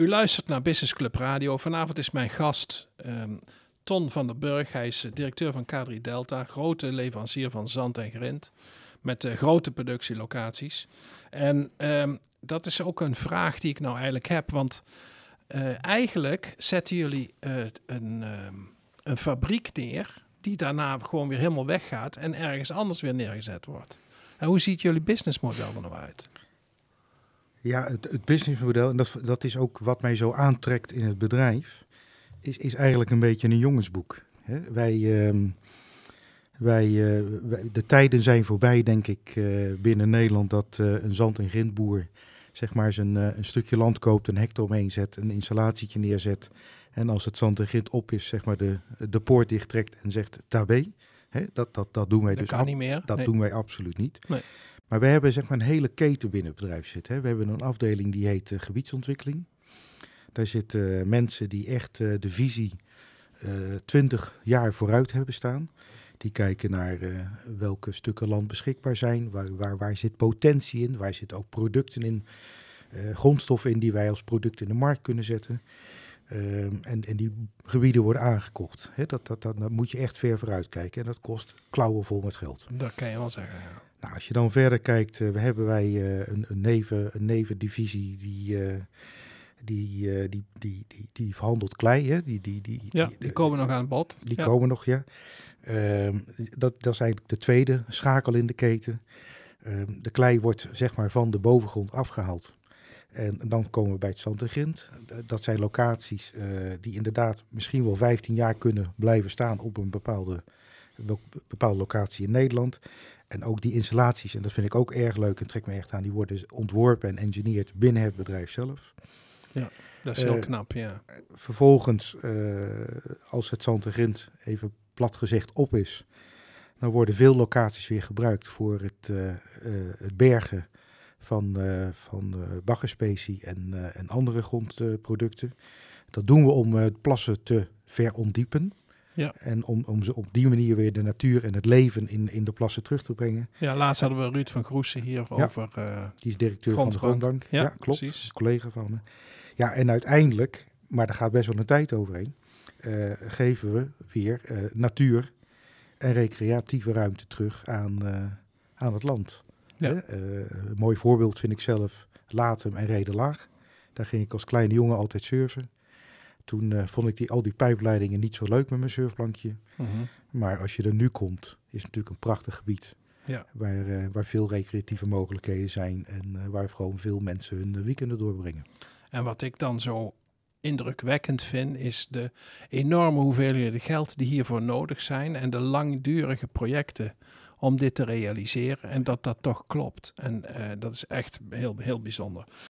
U luistert naar Business Club Radio. Vanavond is mijn gast ehm, Ton van der Burg. Hij is eh, directeur van K3 Delta, grote leverancier van zand en grind. Met uh, grote productielocaties. En ehm, dat is ook een vraag die ik nou eigenlijk heb. Want eh, eigenlijk zetten jullie een, ehm, een fabriek neer. Die daarna gewoon weer helemaal weggaat en ergens anders weer neergezet wordt. En hoe ziet jullie businessmodel er nou uit? Ja, het, het businessmodel, en dat, dat is ook wat mij zo aantrekt in het bedrijf, is, is eigenlijk een beetje een jongensboek. Hè? Wij, ehm, eh, wij, de tijden zijn voorbij, denk ik, eh, binnen Nederland dat eh, een zand- en grindboer zeg maar zijn, een stukje land koopt, een hek omheen zet, een installatietje neerzet. En als het zand en grind op is, zeg maar de, de poort dicht trekt en zegt tabé. Hè? dat, dat, dat doen wij dus. Dat niet meer. Dat doen wij absoluut niet. Nee. Maar we hebben zeg maar een hele keten binnen het bedrijf zitten. Hè. We hebben een afdeling die heet eh, gebiedsontwikkeling. Daar zitten eh, mensen die echt eh, de visie 20 jaar vooruit hebben staan. Die kijken naar welke stukken land beschikbaar zijn, waar, waar, waar zit potentie in, waar zitten ook producten in, grondstoffen in die wij als product in de markt kunnen zetten. Ehm, en, en, die gebieden worden aangekocht. He, dat, dat, dat, moet je echt ver vooruit kijken. En dat kost klauwenvol met geld. Dat kan je wel zeggen, ja. Nou, als je dan verder kijkt, eh, we hebben wij eh, een, een, neven, een nevendivisie die, eh, die, die, die, die, die verhandelt klei. Hè? Die, die, die, ja, die komen nog aan het bad. Die komen nog, ja. Ehm, dat, dat is eigenlijk de tweede schakel in de keten. Ehm, de klei wordt zeg maar van de bovengrond afgehaald. En dan komen we bij het zand en grind. Dat zijn locaties die inderdaad misschien wel 15 jaar kunnen blijven staan op een bepaalde bepaalde locatie in Nederland. En ook die installaties, en dat vind ik ook erg leuk en trek me echt aan, die worden dus ontworpen en engineerd binnen het bedrijf zelf. Ja, dat is heel eh, knap, ja. Vervolgens, eh, als het zand en grind even plat gezegd op is, dan worden veel locaties weer gebruikt voor het, eh, het bergen van, van baggerspecie en, en andere grondproducten. dat doen we om het plassen te verontdiepen. En om, om ze op die manier weer de natuur en het leven in, in de plassen terug te brengen. Ja, laatst hadden we Ruud van Groesen hier over. Eh, die is directeur van de Grondbank. Ja, klopt. Collega van me. Ja, en uiteindelijk, maar daar gaat best wel een tijd overheen, eh, geven we weer eh, natuur en recreatieve ruimte terug aan, aan het land. Ja. een mooi voorbeeld vind ik zelf Latum en Redelaag. Daar ging ik als kleine jongen altijd surfen. Toen eh, vond ik die, al die pijpleidingen niet zo leuk met mijn surfplankje. Mhm. Maar als je er nu komt, is het natuurlijk een prachtig gebied. Ja. Waar, eh, waar veel recreatieve mogelijkheden zijn en eh, waar gewoon veel mensen hun weekenden doorbrengen. En wat ik dan zo indrukwekkend vind, is de enorme hoeveelheden geld die hiervoor nodig zijn en de langdurige projecten om dit te realiseren. En dat dat toch klopt. En dat is echt heel, heel bijzonder.